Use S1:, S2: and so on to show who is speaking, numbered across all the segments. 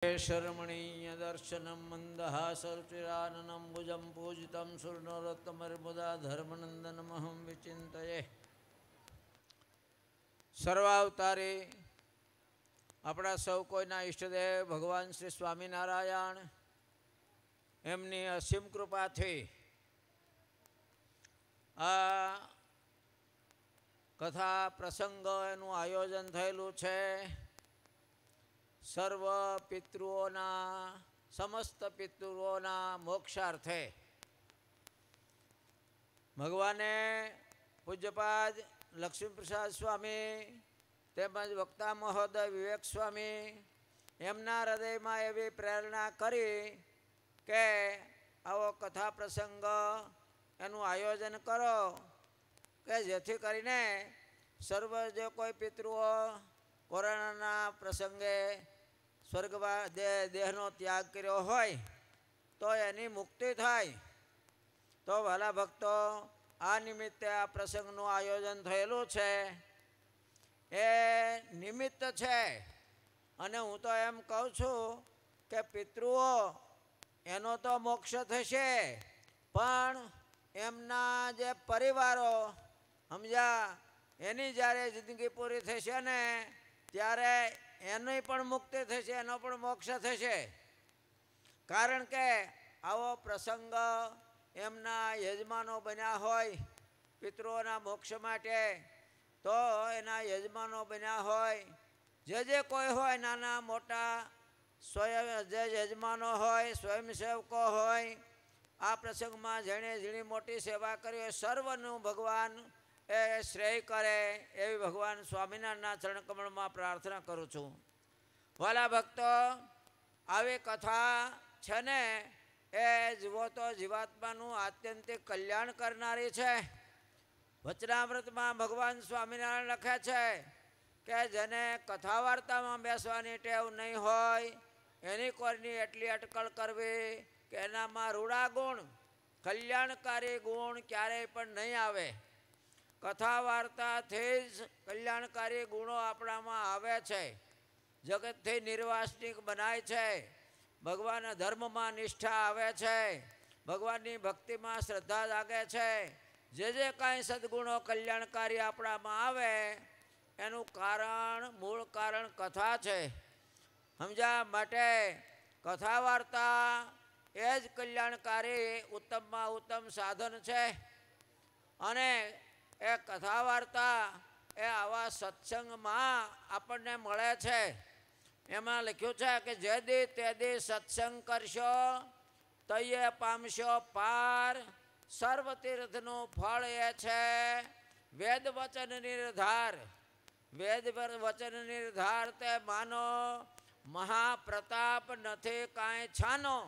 S1: शर्मणीय दर्शनं मन्दहासरुचिराननं भुजं पूजितं सुर्णरत्नमर्मुदा धर्मनन्दनमहं विचिन्तये સર્વાવતારે આપણા સૌ કોઈના ઈષ્ટદેવ ભગવાન શ્રી સ્વામિનારાયણ એમની અસીમ કૃપાથી આ કથા પ્રસંગ એનું આયોજન થયેલું છે સર્વ પિતૃઓના સમસ્ત પિતૃઓના મોક્ષાર્થે ભગવાને પૂજ્યપાદ લક્ષ્મીપ્રસાદ સ્વામી તેમજ વક્તા મહોદય વિવેક સ્વામી એમના હૃદયમાં એવી પ્રેરણા કરી કે આવો કથા પ્રસંગ એનું આયોજન કરો કે જેથી કરીને સર્વ જે કોઈ પિતૃઓ કોરોનાના પ્રસંગે સ્વર્ગવા દેહ દેહનો ત્યાગ કર્યો હોય તો એની મુક્તિ થાય તો વાલા ભક્તો આ નિમિત્તે આ પ્રસંગનું આયોજન થયેલું છે એ નિમિત્ત છે અને હું તો એમ કહું છું કે પિતૃઓ એનો તો મોક્ષ થશે પણ એમના જે પરિવારો સમજ્યા એની જ્યારે જિંદગી પૂરી થશે ને ત્યારે એની પણ મુક્તિ થશે એનો પણ મોક્ષ થશે કારણ કે આવો પ્રસંગ એમના યજમાનો બન્યા હોય પિતૃઓના મોક્ષ માટે તો એના યજમાનો બન્યા હોય જે જે કોઈ હોય નાના મોટા સ્વયં જે યજમાનો હોય સ્વયંસેવકો હોય આ પ્રસંગમાં જેણે ઝીણી મોટી સેવા કરી હોય સર્વનું ભગવાન એ શ્રેય કરે એવી ભગવાન સ્વામિનારાયણના ચરણકમળમાં પ્રાર્થના કરું છું વાલા ભક્તો આવી કથા છે ને એ જુઓ તો જીવાત્માનું આત્યંતિક કલ્યાણ કરનારી છે વચનામૃતમાં ભગવાન સ્વામિનારાયણ લખે છે કે જેને કથા વાર્તામાં બેસવાની ટેવ નહીં હોય એની કોરની એટલી અટકળ કરવી કે એનામાં રૂડા ગુણ કલ્યાણકારી ગુણ ક્યારેય પણ નહીં આવે કથા વાર્તાથી જ કલ્યાણકારી ગુણો આપણામાં આવે છે જગતથી નિર્વાસનિક બનાય છે ભગવાનના ધર્મમાં નિષ્ઠા આવે છે ભગવાનની ભક્તિમાં શ્રદ્ધા જાગે છે જે જે કાંઈ સદગુણો કલ્યાણકારી આપણામાં આવે એનું કારણ મૂળ કારણ કથા છે સમજા માટે કથા વાર્તા એ જ કલ્યાણકારી ઉત્તમમાં ઉત્તમ સાધન છે અને એ કથા વાર્તા એ આવા સત્સંગમાં આપણને મળે છે એમાં લખ્યું છે કે જે દી તે દી સત્સંગ કરશો તૈયે પામશો પાર સર્વ તીર્થનું ફળ એ છે વેદ વચન નિર્ધાર વેદ વચન નિર્ધાર તે માનો મહાપ્રતાપ નથી કાંઈ છાનો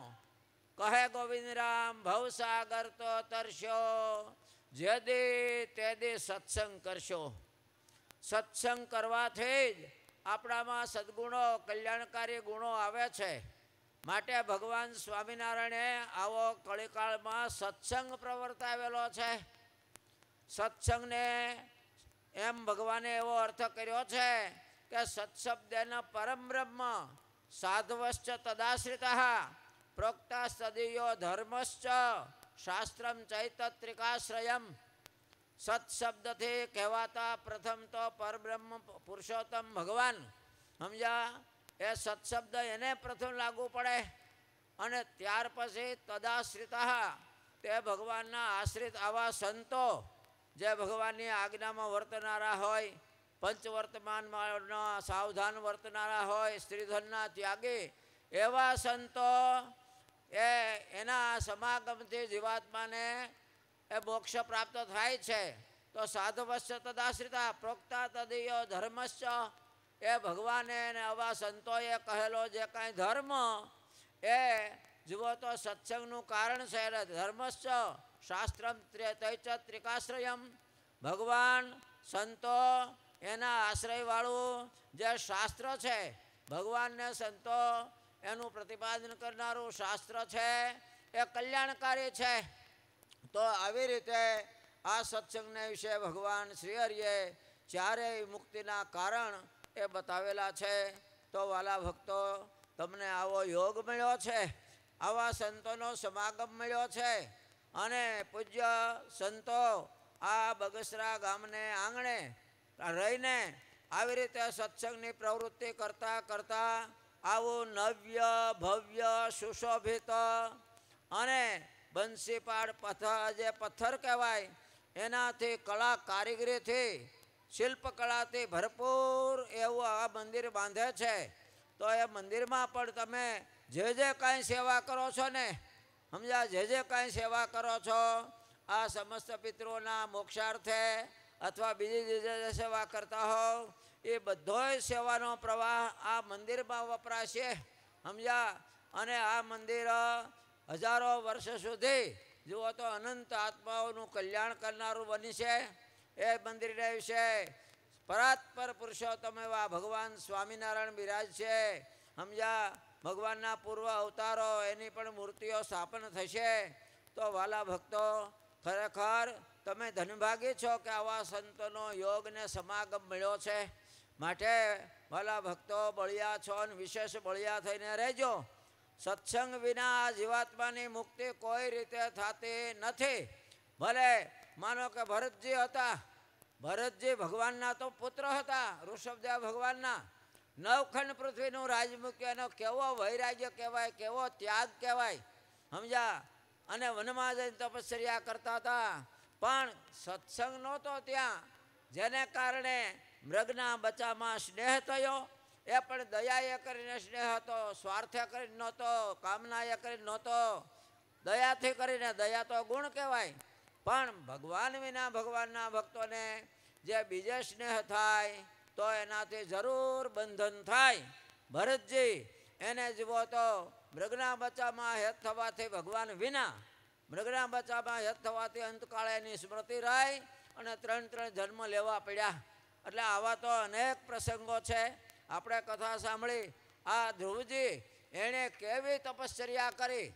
S1: કહે ગોવિંદરામ ભવસાગર તો તરશો જદે તેદે સત્સંગ કરશો સત્સંગ કરવાથી જ આપણામાં સદગુણો કલ્યાણકારી ગુણો આવે છે માટે ભગવાન સ્વામિનારાયણે આવો કળિકાળમાં સત્સંગ પ્રવર્તાવેલો છે સત્સંગને એમ ભગવાને એવો અર્થ કર્યો છે કે સત્શબ્દના પરમ બ્રહ્મ સાધવશ્ચ તદાશ્રિત પ્રોક્તા સદીયો ધર્મશ્ચ શાસ્ત્રમ ચૈતત્રિકાશ્રયમ સત્શબ્દથી કહેવાતા પ્રથમ તો પરબ્રહ્મ પુરુષોત્તમ ભગવાન સમજ્યા એ સત્શબ્દ એને પ્રથમ લાગુ પડે અને ત્યાર પછી તદાશ્રિતા તે ભગવાનના આશ્રિત આવા સંતો જે ભગવાનની આજ્ઞામાં વર્તનારા હોય પંચવર્તમાનમાં સાવધાન વર્તનારા હોય સ્ત્રીધનના ત્યાગી એવા સંતો એ એના સમાગમથી જીવાત્માને એ મોક્ષ પ્રાપ્ત થાય છે તો સાધવશ્ય તદાશ્રિતા પ્રોક્તા તદીયો ધર્મશ્ચ એ ભગવાને અને આવા સંતોએ કહેલો જે કાંઈ ધર્મ એ જુઓ તો સત્સંગનું કારણ છે એટલે ધર્મશ્ચ શાસ્ત્રમ તૈચ ત્રિકાશ્રયમ ભગવાન સંતો એના આશ્રયવાળું જે શાસ્ત્ર છે ભગવાનને સંતો એનું પ્રતિપાદન કરનારું શાસ્ત્ર છે એ કલ્યાણકારી છે તો આવી રીતે આ સત્સંગને વિશે ભગવાન શ્રી શ્રીહરિએ ચારેય મુક્તિના કારણ એ બતાવેલા છે તો વાલા ભક્તો તમને આવો યોગ મળ્યો છે આવા સંતોનો સમાગમ મળ્યો છે અને પૂજ્ય સંતો આ બગસરા ગામને આંગણે રહીને આવી રીતે સત્સંગની પ્રવૃત્તિ કરતાં કરતાં આવો નવ્ય ભવ્ય સુશોભિત અને બંસીપાડ પથ્થર જે પથ્થર કહેવાય એનાથી કળા કારીગરીથી શિલ્પકળાથી ભરપૂર એવું આ મંદિર બાંધે છે તો એ મંદિરમાં પણ તમે જે જે કાંઈ સેવા કરો છો ને સમજા જે જે કાંઈ સેવા કરો છો આ સમસ્ત પિતૃઓના મોક્ષાર્થે અથવા બીજી જે જે સેવા કરતા હોવ એ બધોય સેવાનો પ્રવાહ આ મંદિરમાં વપરાશે સમજ્યા અને આ મંદિર હજારો વર્ષ સુધી જુઓ તો અનંત આત્માઓનું કલ્યાણ કરનારું બની છે એ મંદિરને વિશે પરાત્પર પુરુષોત્તમ એવા ભગવાન સ્વામિનારાયણ બિરાજ છે સમજ્યા ભગવાનના પૂર્વ અવતારો એની પણ મૂર્તિઓ સ્થાપન થશે તો વાલા ભક્તો ખરેખર તમે ધનભાગી છો કે આવા સંતોનો યોગને સમાગમ મળ્યો છે માટે ભલા ભક્તો બળિયા છો અને વિશેષ બળિયા થઈને રહેજો સત્સંગ વિના આ જીવાત્માની મુક્તિ કોઈ રીતે થતી નથી ભલે માનો કે ભરતજી હતા ભરતજી ભગવાનના તો પુત્ર હતા ઋષભદેવ ભગવાનના નવખંડ પૃથ્વીનું રાજમુખ્ય એનો કેવો વૈરાગ્ય કહેવાય કેવો ત્યાગ કહેવાય સમજ્યા અને વનમાં જઈને તપશ્ચર્યા કરતા હતા પણ સત્સંગ નહોતો ત્યાં જેને કારણે મૃગના બચ્ચામાં સ્નેહ થયો એ પણ દયાએ કરીને સ્નેહ હતો સ્વાર્થે કરીને નહોતો કામનાએ કરીને નહોતો દયાથી કરીને દયા તો ગુણ કહેવાય પણ ભગવાન વિના ભગવાનના ભક્તોને જે બીજે સ્નેહ થાય તો એનાથી જરૂર બંધન થાય ભરતજી એને જુઓ તો મૃગના બચ્ચામાં હેત થવાથી ભગવાન વિના મૃગના બચ્ચામાં હેત થવાથી અંતકાળે એની સ્મૃતિ રહી અને ત્રણ ત્રણ જન્મ લેવા પડ્યા એટલે આવા તો અનેક પ્રસંગો છે આપણે કથા સાંભળી આ ધ્રુવજી એણે કેવી તપશ્ચર્યા કરી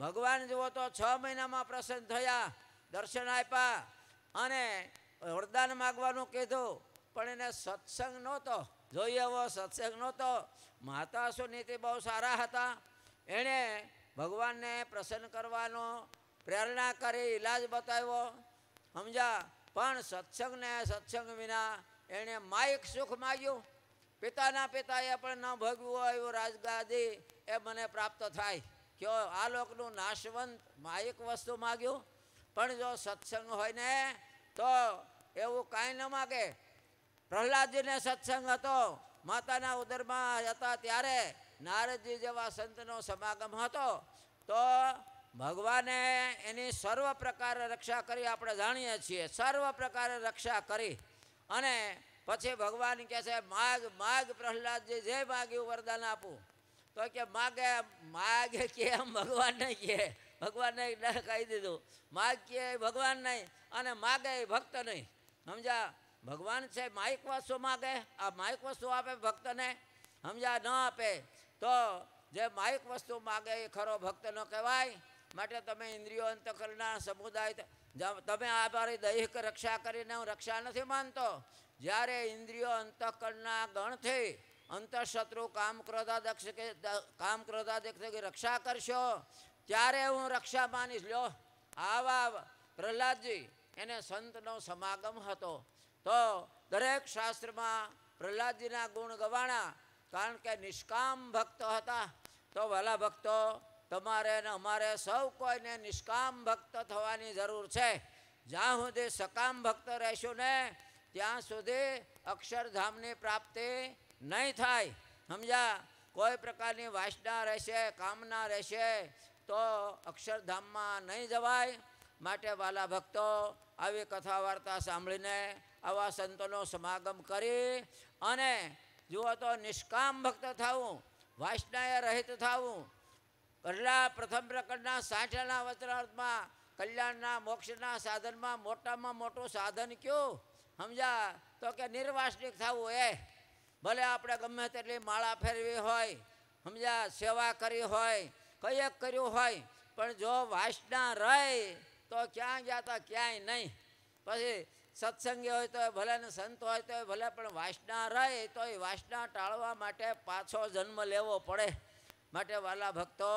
S1: ભગવાન જુઓ તો છ મહિનામાં પ્રસન્ન થયા દર્શન આપ્યા અને વરદાન માગવાનું કીધું પણ એને સત્સંગ નહોતો જોઈએ એવો સત્સંગ નહોતો માતા સુનીતિ બહુ સારા હતા એણે ભગવાનને પ્રસન્ન કરવાનો પ્રેરણા કરી ઈલાજ બતાવ્યો સમજા પણ સત્સંગને સત્સંગ વિના એણે માયક સુખ માગ્યું પિતાના પિતાએ પણ ન ભોગવો એવો રાજગાદી એ મને પ્રાપ્ત થાય કયો આ લોકનું નાશવંત માયક વસ્તુ માગ્યું પણ જો સત્સંગ હોય ને તો એવું કાંઈ ન માગે પ્રહલાદજીને સત્સંગ હતો માતાના ઉદરમાં હતા ત્યારે નારદજી જેવા સંતનો સમાગમ હતો તો ભગવાને એની સર્વ પ્રકારે રક્ષા કરી આપણે જાણીએ છીએ સર્વ પ્રકારે રક્ષા કરી અને પછી ભગવાન કહે છે માગ માગ પ્રહલાદજી જે માગ્યું વરદાન આપું તો કે માગે માગે કે એમ ભગવાન નહીં કહે ભગવાનને નહીં કહી દીધું માગ કે ભગવાન નહીં અને માગે ભક્ત નહીં સમજા ભગવાન છે માઇક વસ્તુ માગે આ માઇક વસ્તુ આપે ભક્તને સમજા ન આપે તો જે માઇક વસ્તુ માગે એ ખરો ભક્ત ન કહેવાય માટે તમે ઇન્દ્રિયો અંતકરના સમુદાય તમે આ મારી દૈહિક રક્ષા કરીને હું રક્ષા નથી માનતો જ્યારે ઇન્દ્રિયો અંતઃકરણના ગણથી અંતઃશત્રુ કામ ક્રોધા દક્ષ કે કામ ક્રોધા દક્ષ રક્ષા કરશો ત્યારે હું રક્ષા માનીશ લો આવા પ્રહલાદજી એને સંતનો સમાગમ હતો તો દરેક શાસ્ત્રમાં પ્રહલાદજીના ગુણ ગવાણા કારણ કે નિષ્કામ ભક્તો હતા તો વાલા ભક્તો તમારે ને અમારે સૌ કોઈને નિષ્કામ ભક્ત થવાની જરૂર છે જ્યાં સુધી સકામ ભક્ત રહેશું ને ત્યાં સુધી અક્ષરધામની પ્રાપ્તિ નહીં થાય સમજ્યા કોઈ પ્રકારની વાસના રહેશે કામના રહેશે તો અક્ષરધામમાં નહીં જવાય માટે વાલા ભક્તો આવી કથા વાર્તા સાંભળીને આવા સંતોનો સમાગમ કરી અને જુઓ તો નિષ્કામ ભક્ત થવું વાસનાએ રહિત થવું ઘરના પ્રથમ પ્રકરણના સાંઠાના વસ્ત્રાર્થમાં કલ્યાણના મોક્ષના સાધનમાં મોટામાં મોટું સાધન કયું સમજા તો કે નિર્વાસનિક થવું એ ભલે આપણે ગમે તેટલી માળા ફેરવી હોય સમજા સેવા કરી હોય કંઈક કર્યું હોય પણ જો વાસના રહે તો ક્યાં ગયા તો ક્યાંય નહીં પછી સત્સંગી હોય તો ભલે ને સંત હોય તો ભલે પણ વાસના રહે તો એ વાસના ટાળવા માટે પાછો જન્મ લેવો પડે માટે વાલા ભક્તો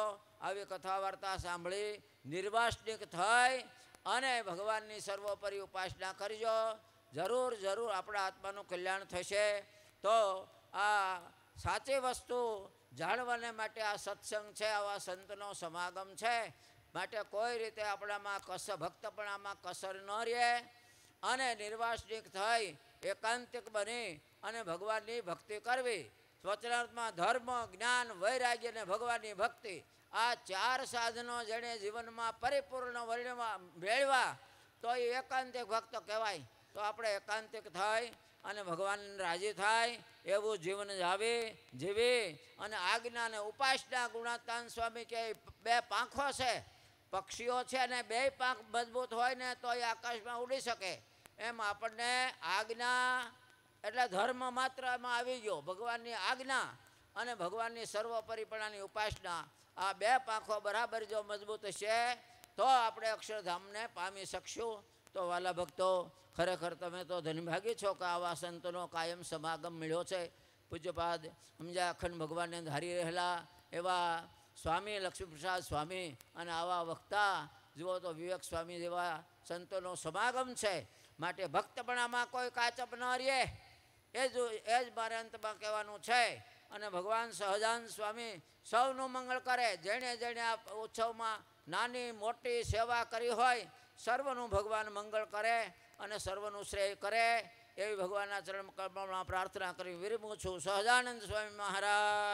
S1: આવી કથા વાર્તા સાંભળી નિર્વાસનિક થઈ અને ભગવાનની સર્વોપરી ઉપાસના કરજો જરૂર જરૂર આપણા આત્માનું કલ્યાણ થશે તો આ સાચી વસ્તુ જાણવાને માટે આ સત્સંગ છે આવા સંતનો સમાગમ છે માટે કોઈ રીતે આપણામાં કસ ભક્તપણામાં કસર ન રહે અને નિર્વાસનિક થઈ એકાંતિક બની અને ભગવાનની ભક્તિ કરવી સ્વતંત્રમાં ધર્મ જ્ઞાન વૈરાગ્ય અને ભગવાનની ભક્તિ આ ચાર સાધનો જેણે જીવનમાં પરિપૂર્ણ વર્ણવા મેળવા તો એ એકાંતિક ભક્ત કહેવાય તો આપણે એકાંતિક થાય અને ભગવાન રાજી થાય એવું જીવન જાવે જીવે અને આજ્ઞા અને ઉપાસના ગુણાતાન સ્વામી કે બે પાંખો છે પક્ષીઓ છે ને બે પાંખ મજબૂત હોય ને તો એ આકાશમાં ઉડી શકે એમ આપણને આજ્ઞા એટલે ધર્મ માત્રમાં આવી ગયો ભગવાનની આજ્ઞા અને ભગવાનની સર્વપરિપણાની ઉપાસના આ બે પાંખો બરાબર જો મજબૂત છે તો આપણે અક્ષરધામને પામી શકશું તો વાલા ભક્તો ખરેખર તમે તો ધનભાગી છો કે આવા સંતનો કાયમ સમાગમ મળ્યો છે પૂજ્યપાદ સમજા અખંડ ભગવાનને ધારી રહેલા એવા સ્વામી લક્ષ્મીપ્રસાદ સ્વામી અને આવા વક્તા જુઓ તો વિવેક સ્વામી જેવા સંતોનો સમાગમ છે માટે ભક્તપણામાં કોઈ કાચપ ન રહીએ એ જ એ જ મારે અંતમાં કહેવાનું છે અને ભગવાન સહજાન સ્વામી સૌનું મંગળ કરે જેણે જેણે આ ઉત્સવમાં નાની મોટી સેવા કરી હોય સર્વનું ભગવાન મંગળ કરે અને સર્વનું શ્રેય કરે એવી ભગવાનના ચરણ કલ્પમાં પ્રાર્થના કરી વિરમું છું સહજાનંદ સ્વામી મહારાજ